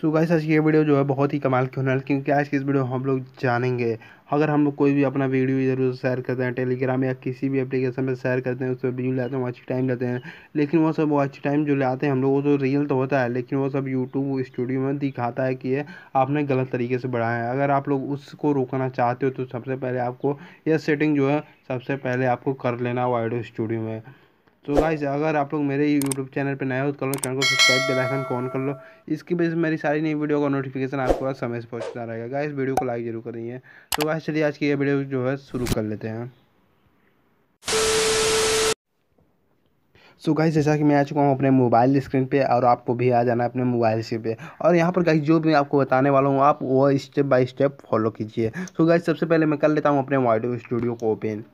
so guys आज ये video जो है बहुत ही कमाल की होने वाली क्योंकि आज की इस वीडियो में हम लोग जानेंगे अगर हम लोग कोई भी अपना वीडियो इधर उधर शेयर करते हैं टेलीग्राम या किसी भी एप्लीकेशन में शेयर करते हैं उस पर व्यू लाते हैं वो अच्छी टाइम लेते हैं लेकिन वो सब अच्छी टाइम जो लाते हैं हम लोग वो तो रियल तो होता है लेकिन वो सब यूट्यूब स्टूडियो में दिखाता है कि ये आपने गलत तरीके से बढ़ाया है अगर आप लोग उसको रोकना चाहते हो तो सबसे पहले आपको यह सेटिंग जो है सबसे पहले आपको कर लेना वाइडो स्टूडियो में तो गाइज अगर आप लोग मेरे यूट्यूब चैनल पर नए हो तो कर लो चैनल को सब्सक्राइब बेल आइकन ऑन कर लो इसकी वजह से मेरी सारी नई वीडियो का नोटिफिकेशन आपके पास समय से पहुँचता रहेगा गाइस वीडियो को लाइक जरूर करिए तो गाइस चलिए आज की ये वीडियो जो है शुरू कर लेते हैं सो गाइस जैसा कि मैं आ चुका हूँ अपने मोबाइल स्क्रीन पे और आपको भी आ जाना है अपने मोबाइल स्क्रीन पे और यहाँ पर गाइस जो भी आपको बताने वाला हूँ आप वो स्टेप बाय स्टेप फॉलो कीजिए सो गाइस सबसे पहले मैं कर लेता हूँ अपने वाइडो स्टूडियो को ओपन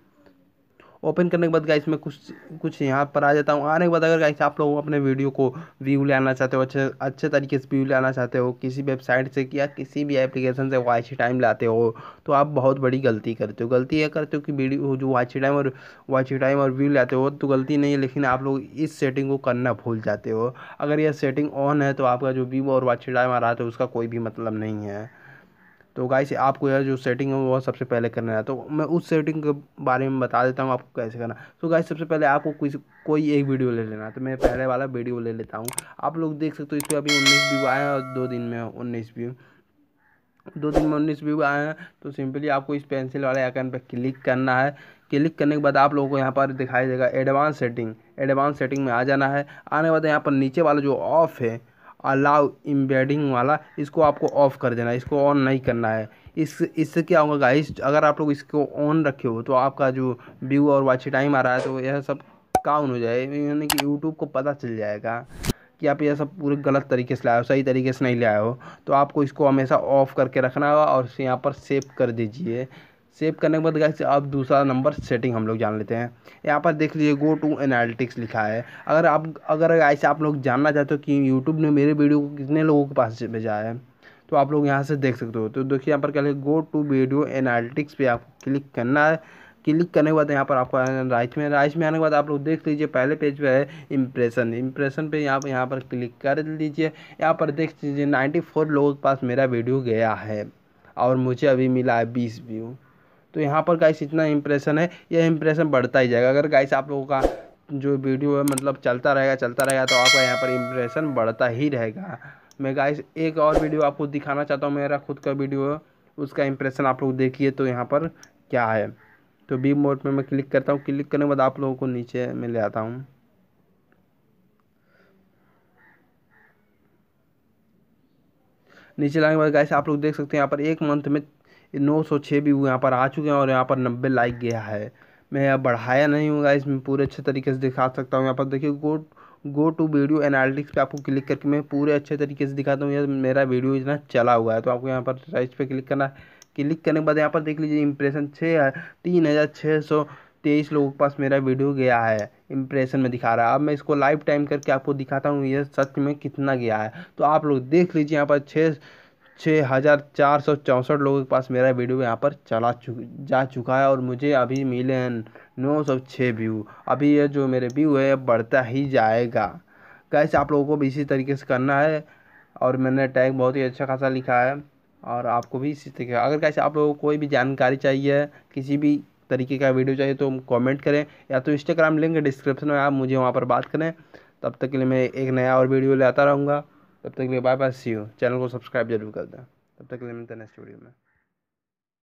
ओपन करने के बाद गाइस मैं कुछ कुछ यहाँ पर आ जाता हूँ आने के बाद अगर गाइस आप लोग अपने वीडियो को व्यू ले आना चाहते हो अच्छे अच्छे तरीके से व्यू ले आना चाहते हो किसी वेबसाइट से या किसी भी एप्लीकेशन से वाइच टाइम लाते हो तो आप बहुत बड़ी गलती करते हो गलती यह करते हो कि वीडियो जो वाइच टाइम और वाइच टाइम और व्यू लेते हो तो गलती नहीं है लेकिन आप लोग इस सेटिंग को करना भूल जाते हो अगर यह सेटिंग ऑन है तो आपका जो व्यू और वाच टाइम आ रहा है तो उसका कोई भी मतलब नहीं है तो गाइस आपको यह जो सेटिंग है वो सबसे पहले करना है तो मैं उस सेटिंग के बारे में बता देता हूँ आपको कैसे करना तो गाइस सबसे पहले आपको कोई कोई एक वीडियो ले लेना तो मैं पहले वाला वीडियो ले लेता हूँ आप लोग देख सकते हो इस पर अभी उन्नीस व्यू आए हैं और दो दिन में उन्नीस व्यू दो दिन में उन्नीस व्यू आए हैं तो सिंपली आपको इस पेंसिल वाले आइकन पर क्लिक करना है क्लिक करने के बाद आप लोगों को यहाँ पर दिखाई देगा एडवांस सेटिंग एडवांस सेटिंग में आ जाना है आने के बाद यहाँ पर नीचे वाला जो ऑफ है अलाउ इम्बेडिंग वाला इसको आपको ऑफ़ कर देना है इसको ऑन नहीं करना है इस इससे क्या होगा गाइस अगर आप लोग इसको ऑन रखे हो तो आपका जो व्यू और वाची टाइम आ रहा है तो यह सब काउन हो जाए यानी कि यूट्यूब को पता चल जाएगा कि आप यह सब पूरे गलत तरीके से लाए हो सही तरीके से नहीं लाए हो तो आपको इसको हमेशा ऑफ़ करके रखना होगा और यहाँ पर सेव कर दीजिए सेव करने के बाद गैस अब दूसरा नंबर सेटिंग हम लोग जान लेते हैं यहाँ पर देख लीजिए गो टू एनालिटिक्स लिखा है अगर आप अगर ऐसे आप लोग जानना चाहते हो कि यूट्यूब ने मेरे वीडियो को कितने लोगों के पास भेजा है तो आप लोग यहाँ से देख सकते हो तो देखिए यहाँ पर क्या लिखा गो टू वीडियो एनालिटिक्स पे आपको क्लिक करना है क्लिक करने के बाद यहाँ पर आपको राइट में राइट में आने के बाद आप लोग देख लीजिए पहले पेज पे है इम्प्रेशन इम्प्रेशन पे यहाँ यहाँ पर क्लिक कर लीजिए यहाँ पर देख लीजिए 94 लोगों के पास मेरा वीडियो गया है और मुझे अभी मिला है बीस व्यू तो यहाँ पर गाइस इतना इंप्रेशन है यह इंप्रेशन बढ़ता ही जाएगा अगर गाइस आप लोगों का जो वीडियो है मतलब चलता रहेगा चलता रहेगा तो आपका यहाँ पर इंप्रेशन बढ़ता ही रहेगा मैं गाइस एक और वीडियो आपको दिखाना चाहता हूँ मेरा खुद का वीडियो है उसका इंप्रेशन आप लोग देखिए तो यहाँ पर क्या है तो बी मोड में मैं क्लिक करता हूँ क्लिक करने के बाद आप लोगों को नीचे मिल ले आता हूँ नीचे लाने के बाद गाइस आप लोग देख सकते हैं यहाँ पर एक मंथ में नौ सौ छः भी यहाँ पर आ चुके हैं और यहाँ पर नब्बे लाइक गया है मैं यहाँ बढ़ाया नहीं हूँ गाइस मैं पूरे अच्छे तरीके से दिखा सकता हूँ यहाँ पर देखिए go go to video analytics पे आपको क्लिक करके मैं पूरे अच्छे तरीके से दिखाता हूँ यार मेरा वीडियो इतना चला हुआ है तो आपको यहाँ पर राइट पर क्लिक करना है क्लिक करने के बाद यहाँ पर देख लीजिए इम्प्रेशन छः तीन हज़ार छः सौ तेईस लोगों के पास मेरा वीडियो गया है इंप्रेशन में दिखा रहा है अब मैं इसको लाइव टाइम करके आपको दिखाता हूँ ये सच में कितना गया है तो आप लोग देख लीजिए यहाँ पर छः छः हज़ार चार सौ चौंसठ लोगों के पास मेरा वीडियो यहाँ पर चला चु जा चुका है और मुझे अभी मिले हैं नौ सौ छः व्यू अभी ये जो मेरे व्यू है बढ़ता ही जाएगा कैसे आप लोगों को भी इसी तरीके से करना है और मैंने टैग बहुत ही अच्छा खासा लिखा है और आपको भी इसी तरीके अगर कैसे आप लोगों को कोई भी जानकारी चाहिए किसी भी तरीके का वीडियो चाहिए तो कमेंट करें या तो इंस्टाग्राम लिंक डिस्क्रिप्शन में आप मुझे वहाँ पर बात करें तब तक के लिए मैं एक नया और वीडियो लाता रहूँगा तब तक के लिए bye bye see you channel को सब्सक्राइब जरूर कर दें तब तक के लिए मिलते हैं नेक्स्ट वीडियो में